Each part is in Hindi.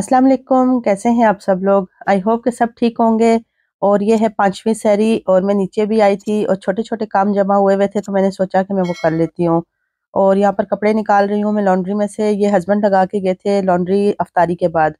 अस्सलाम वालेकुम कैसे हैं आप सब लोग आई होप के सब ठीक होंगे और ये है पांचवी सैरी और मैं नीचे भी आई थी और छोटे छोटे काम जमा हुए हुए थे तो मैंने सोचा कि मैं वो कर लेती हूँ और यहाँ पर कपड़े निकाल रही हूँ मैं लॉन्ड्री में से ये हस्बैंड लगा के गए थे लॉन्ड्री अफ्तारी के बाद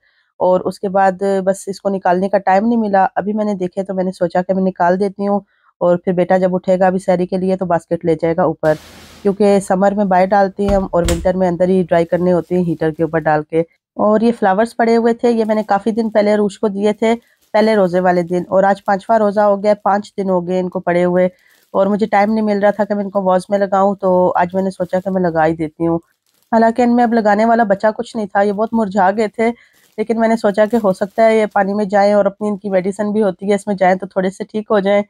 और उसके बाद बस इसको निकालने का टाइम नहीं मिला अभी मैंने देखे तो मैंने सोचा कि मैं निकाल देती हूँ और फिर बेटा जब उठेगा अभी सैरी के लिए तो बास्केट ले जाएगा ऊपर क्योंकि समर में बाहर डालते हैं हम और विंटर में अंदर ही ड्राई करने होते हैं हीटर के ऊपर डाल के और ये फ्लावर्स पड़े हुए थे ये मैंने काफ़ी दिन पहले रूश को दिए थे पहले रोज़े वाले दिन और आज पांचवा रोज़ा हो गया पांच दिन हो गए इनको पड़े हुए और मुझे टाइम नहीं मिल रहा था कि मैं इनको वॉज में लगाऊं तो आज मैंने सोचा कि मैं लगा ही देती हूँ हालांकि इनमें अब लगाने वाला बचा कुछ नहीं था ये बहुत मुरझा गए थे लेकिन मैंने सोचा कि हो सकता है ये पानी में जाए और अपनी इनकी मेडिसिन भी होती है इसमें जाएं तो थोड़े से ठीक हो जाए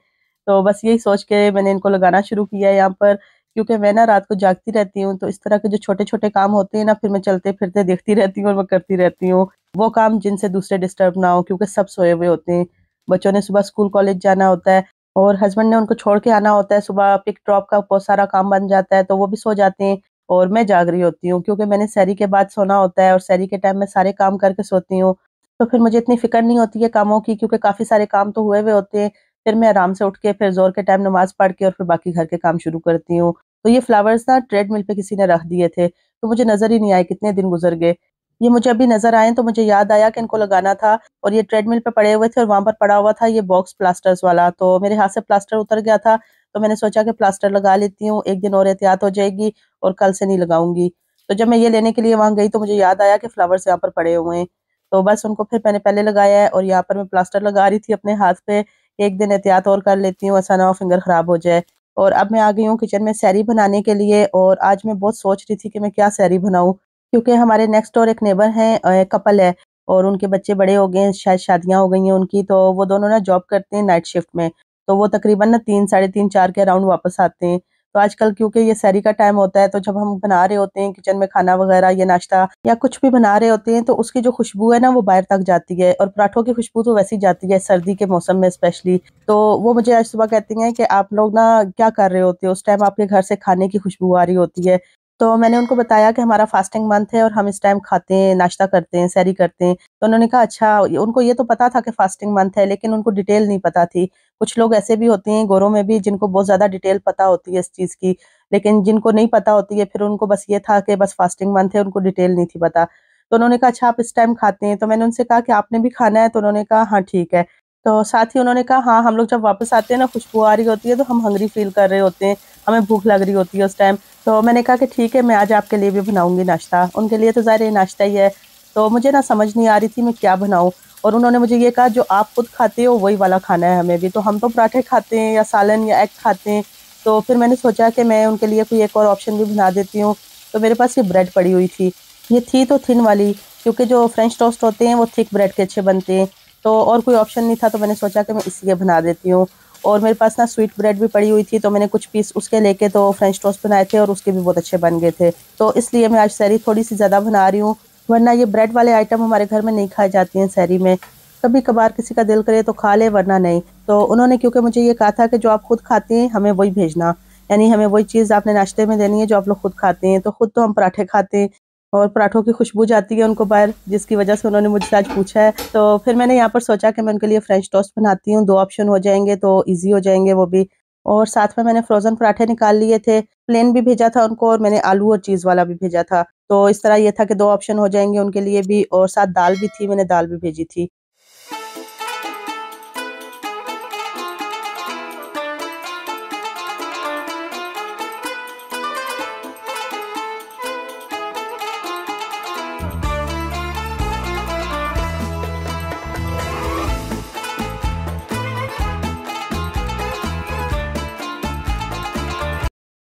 तो बस यही सोच के मैंने इनको लगाना शुरू किया यहाँ पर क्योंकि मैं ना रात को जागती रहती हूँ तो इस तरह के जो छोटे छोटे काम होते हैं ना फिर मैं चलते फिरते देखती रहती हूँ और मैं करती रहती हूँ वो काम जिनसे दूसरे डिस्टर्ब ना हो क्योंकि सब सोए हुए होते हैं बच्चों ने सुबह स्कूल कॉलेज जाना होता है और हस्बैंड ने उनको छोड़ के आना होता है सुबह पिक ड्रॉप का बहुत सारा काम बन जाता है तो वो भी सो जाते हैं और मैं जाग रही होती हूँ क्योंकि मैंने सैरी के बाद सोना होता है और सैरी के टाइम में सारे काम करके सोती हूँ तो फिर मुझे इतनी फिक्र नहीं होती है कामों की क्योंकि काफ़ी सारे काम तो हुए हुए होते हैं फिर मैं आराम से उठ के फिर जोर के टाइम नमाज़ पढ़ के और फिर बाकी घर के काम शुरू करती हूँ तो ये फ्लावर्स ना ट्रेडमिल पे किसी ने रख दिए थे तो मुझे नजर ही नहीं आए कितने दिन गुजर गए ये मुझे अभी नजर आए तो मुझे याद आया कि इनको लगाना था और ये ट्रेडमिल पे पड़े हुए थे और वहां पर पड़ा हुआ था ये बॉक्स प्लास्टर्स वाला तो मेरे हाथ से प्लास्टर उतर गया था तो मैंने सोचा कि प्लास्टर लगा लेती हूँ एक दिन और एहतियात हो जाएगी और कल से नहीं लगाऊंगी तो जब मैं ये लेने के लिए वहां गई तो मुझे याद आया कि फ्लावर्स यहाँ पर पड़े हुए हैं तो बस उनको फिर मैंने पहले लगाया है और यहाँ पर मैं प्लास्टर लगा रही थी अपने हाथ पे एक दिन एहतियात और कर लेती हूँ ऐसा ना फिंगर खराब हो जाए और अब मैं आ गई हूँ किचन में सैरी बनाने के लिए और आज मैं बहुत सोच रही थी कि मैं क्या सैरी बनाऊँ क्योंकि हमारे नेक्स्ट और एक नेबर हैं कपल है और उनके बच्चे बड़े हो गए हैं शायद शादियाँ हो गई हैं उनकी तो वो दोनों ना जॉब करते हैं नाइट शिफ्ट में तो वो तकरीबन ना तीन साढ़े तीन चार के अराउंड वापस आते हैं तो आजकल क्योंकि ये सैरी का टाइम होता है तो जब हम बना रहे होते हैं किचन में खाना वगैरह या नाश्ता या कुछ भी बना रहे होते हैं तो उसकी जो खुशबू है ना वो बाहर तक जाती है और पराठों की खुशबू तो वैसी जाती है सर्दी के मौसम में स्पेशली तो वो मुझे आज सुबह कहती हैं कि आप लोग ना क्या कर रहे होते हो उस टाइम आपके घर से खाने की खुशबू आ रही होती है तो मैंने उनको बताया कि हमारा फास्टिंग मंथ है और हम इस टाइम खाते हैं नाश्ता करते हैं सैरी करते हैं तो उन्होंने कहा अच्छा उनको ये तो पता था कि फास्टिंग मंथ है लेकिन उनको डिटेल नहीं पता थी कुछ लोग ऐसे भी होते हैं गोरों में भी जिनको बहुत ज़्यादा डिटेल पता होती है इस चीज़ की लेकिन जिनको नहीं पता होती है फिर उनको बस ये था कि बस फास्टिंग मंथ है उनको डिटेल नहीं थी पता तो उन्होंने कहा अच्छा आप इस टाइम खाते हैं तो मैंने उनसे कहा कि आपने भी खाना है तो उन्होंने कहा हाँ ठीक है तो साथ ही उन्होंने कहा हाँ हम लोग जब वापस आते हैं ना खुशबू आ रही होती है तो हम हंगरी फील कर रहे होते हैं हमें भूख लग रही होती है उस टाइम तो मैंने कहा कि ठीक है मैं आज आपके लिए भी बनाऊँगी नाश्ता उनके लिए तो ज़ाहिर नाश्ता ही है तो मुझे ना समझ नहीं आ रही थी मैं क्या बनाऊँ और उन्होंने मुझे ये कहा जो आप खुद खाते हो वही वाला खाना है हमें भी तो हम तो पराठे खाते हैं या सालन या एग खाते हैं तो फिर मैंने सोचा कि मैं उनके लिए कोई एक और ऑप्शन भी बना देती हूँ तो मेरे पास ये ब्रेड पड़ी हुई थी ये थी तो थिन वाली क्योंकि जो फ्रेंच टोस्ट होते हैं वो थिक ब्रेड के अच्छे बनते हैं तो और कोई ऑप्शन नहीं था तो मैंने सोचा कि मैं इसलिए बना देती हूँ और मेरे पास ना स्वीट ब्रेड भी पड़ी हुई थी तो मैंने कुछ पीस उसके लेके तो फ्रेंच टोस्ट बनाए थे और उसके भी बहुत अच्छे बन गए थे तो इसलिए मैं आज सैरी थोड़ी सी ज़्यादा बना रही हूँ वरना ये ब्रेड वाले आइटम हमारे घर में नहीं खाए जाती हैं सैरी में कभी कभार किसी का दिल करे तो खा ले वरना नहीं तो उन्होंने क्योंकि मुझे ये कहा था कि जो आप खुद खाते हैं हमें वही भेजना यानी हमें वही चीज़ आपने नाश्ते में देनी है जो आप लोग खुद खाते हैं तो खुद तो हम पराठे खाते हैं और पराठों की खुशबू जाती है उनको बाहर जिसकी वजह से उन्होंने मुझसे आज पूछा है तो फिर मैंने यहाँ पर सोचा कि मैं उनके लिए फ्रेंच टोस्ट बनाती हूँ दो ऑप्शन हो जाएंगे तो ईजी हो जाएंगे वो भी और साथ में मैंने फ्रोज़न पराठे निकाल लिए थे प्लेन भी भेजा था उनको और मैंने आलू और चीज़ वाला भी भेजा था तो इस तरह ये था कि दो ऑप्शन हो जाएंगे उनके लिए भी और साथ दाल भी थी मैंने दाल भी भेजी थी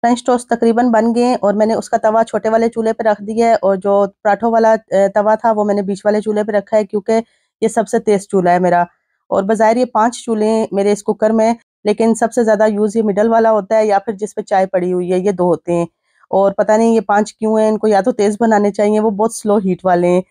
फ्रेंच टोस्ट तकरीबन बन गए और मैंने उसका तवा छोटे वाले चूल्हे पे रख दिया है और जो पराठों वाला तवा था वो मैंने बीच वाले चूल्हे पे रखा है क्योंकि ये सबसे तेज़ चूल्हा है मेरा और बाज़ाहिर ये पांच चूल्हे मेरे इस कुकर में लेकिन सबसे ज़्यादा यूज़ ये मिडल वाला होता है या फिर जिस पर चाय पड़ी हुई है ये दो होते हैं और पता नहीं ये पांच क्यों हैं इनको या तो तेज़ बनाने चाहिए वो बहुत स्लो हीट वाले हैं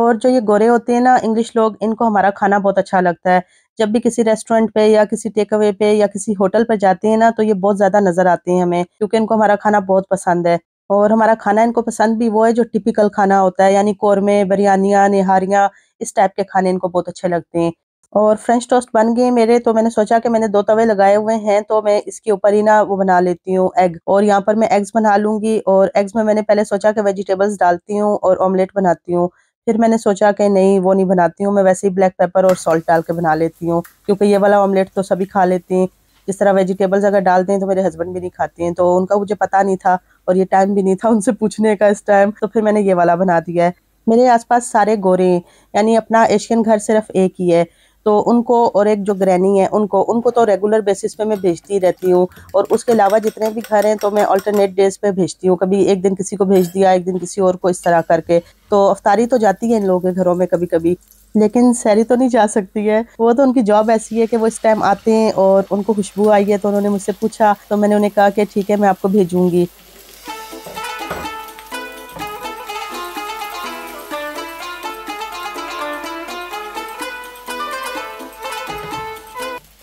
और जो ये गोरे होते हैं ना इंग्लिश लोग इनको हमारा खाना बहुत अच्छा लगता है जब भी किसी रेस्टोरेंट पे या किसी टेक अवे पे या किसी होटल पर जाते हैं ना तो ये बहुत ज़्यादा नज़र आते हैं हमें क्योंकि इनको हमारा खाना बहुत पसंद है और हमारा खाना इनको पसंद भी वो है जो टिपिकल खाना होता है यानी कौरमे बिरयानियाँ निहारियाँ इस टाइप के खाने इनको बहुत अच्छे लगते हैं और फ्रेंच टोस्ट बन गए मेरे तो मैंने सोचा कि मैंने दो तवे लगाए हुए हैं तो मैं इसके ऊपर ही ना वो बना लेती हूँ एग और यहाँ पर मैं एग्स बना लूंगी और एग्स में मैंने पहले सोचा कि वेजिटेबल्स डालती हूँ और ऑमलेट बनाती हूँ फिर मैंने सोचा कि नहीं वो नहीं बनाती हूँ मैं वैसे ही ब्लैक पेपर और सॉल्ट डाल के बना लेती हूँ क्योंकि ये वाला ऑमलेट तो सभी खा लेते हैं जिस तरह वेजिटेबल्स अगर डाल दें तो मेरे हस्बैंड भी नहीं खाते हैं तो उनका मुझे पता नहीं था और ये टाइम भी नहीं था उनसे पूछने का इस टाइम तो फिर मैंने ये वाला बना दिया है मेरे आसपास सारे गोरे हैं यानी अपना एशियन घर सिर्फ एक ही है तो उनको और एक जो ग्रैनी है उनको उनको तो रेगुलर बेसिस पे मैं भेजती रहती हूँ और उसके अलावा जितने भी घर हैं तो मैं ऑल्टरनेट डेज़ पे भेजती हूँ कभी एक दिन किसी को भेज दिया एक दिन किसी और को इस तरह करके तो अफ्तारी तो जाती है इन लोगों के घरों में कभी कभी लेकिन सैरी तो नहीं जा सकती है वो तो उनकी जॉब ऐसी है कि वो इस टाइम आते हैं और उनको खुशबू आई है तो उन्होंने मुझसे पूछा तो मैंने उन्हें कहा कि ठीक है मैं आपको भेजूंगी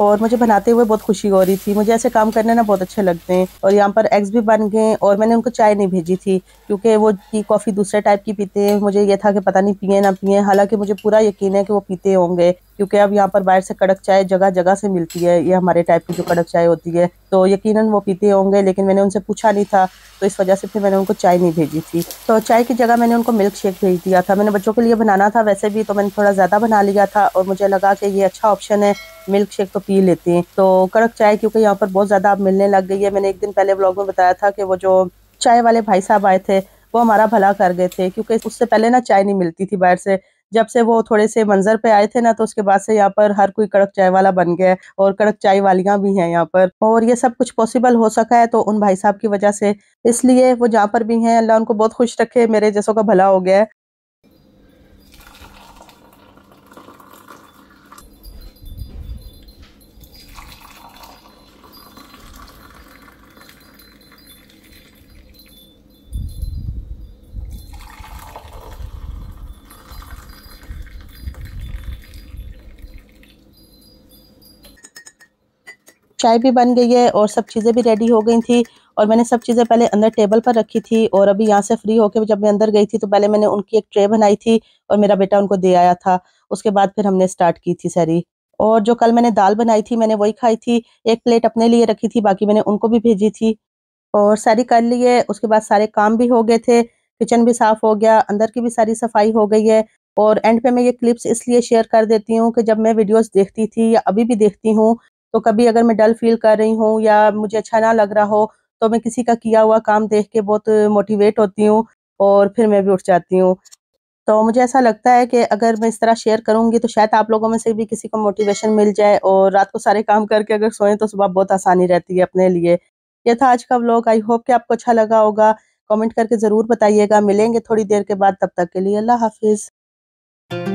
और मुझे बनाते हुए बहुत खुशी हो रही थी मुझे ऐसे काम करने ना बहुत अच्छे लगते हैं और यहाँ पर एग्स भी बन गए और मैंने उनको चाय नहीं भेजी थी क्योंकि वो टी कॉफ़ी दूसरे टाइप की पीते हैं मुझे ये था कि पता नहीं पिए ना पिए हालांकि मुझे पूरा यकीन है कि वो पीते होंगे क्योंकि अब यहाँ पर बाहर से कड़क चाय जगह जगह से मिलती है ये हमारे टाइप की जो कड़क चाय होती है तो यकीन वो पीते होंगे लेकिन मैंने उनसे पूछा नहीं था तो इस वजह से फिर मैंने उनको चाय नहीं भेजी थी तो चाय की जगह मैंने उनको मिल्क शेक भेज दिया था मैंने बच्चों के लिए बनाना था वैसे भी तो मैंने थोड़ा ज़्यादा बना लिया था और मुझे लगा कि ये अच्छा ऑप्शन है मिल्क शेक तो पी लेती हैं तो कड़क चाय क्योंकि यहाँ पर बहुत ज़्यादा अब मिलने लग गई है मैंने एक दिन पहले ब्लॉग में बताया था कि वो जो चाय वाले भाई साहब आए थे वो हमारा भला कर गए थे क्योंकि उससे पहले ना चाय नहीं मिलती थी बाहर से जब से वो थोड़े से मंजर पे आए थे ना तो उसके बाद से यहाँ पर हर कोई कड़क चाय वाला बन गया और कड़क चाय वालियाँ भी हैं यहाँ पर और ये सब कुछ पॉसिबल हो सका है तो उन भाई साहब की वजह से इसलिए वो जहाँ पर भी हैं अल्लाह उनको बहुत खुश रखे मेरे जैसों का भला हो गया है चाय भी बन गई है और सब चीज़ें भी रेडी हो गई थी और मैंने सब चीज़ें पहले अंदर टेबल पर रखी थी और अभी यहाँ से फ्री होकर जब मैं अंदर गई थी तो पहले मैंने उनकी एक ट्रे बनाई थी और मेरा बेटा उनको दे आया था उसके बाद फिर हमने स्टार्ट की थी सैरी और जो कल मैंने दाल बनाई थी मैंने वही खाई थी एक प्लेट अपने लिए रखी थी बाकी मैंने उनको भी भेजी थी और सारी कर ली है उसके बाद सारे काम भी हो गए थे किचन भी साफ़ हो गया अंदर की भी सारी सफाई हो गई है और एंड पे मैं ये क्लिप्स इसलिए शेयर कर देती हूँ कि जब मैं वीडियोस देखती थी या अभी भी देखती हूँ तो कभी अगर मैं डल फील कर रही हूँ या मुझे अच्छा ना लग रहा हो तो मैं किसी का किया हुआ काम देख के बहुत मोटिवेट होती हूँ और फिर मैं भी उठ जाती हूँ तो मुझे ऐसा लगता है कि अगर मैं इस तरह शेयर करूंगी तो शायद आप लोगों में से भी किसी को मोटिवेशन मिल जाए और रात को सारे काम करके अगर सोएं तो सुबह बहुत आसानी रहती है अपने लिए यह था आज का व्लॉग आई होप कि आपको अच्छा लगा होगा कमेंट करके ज़रूर बताइएगा मिलेंगे थोड़ी देर के बाद तब तक के लिए अल्लाह हाफिज़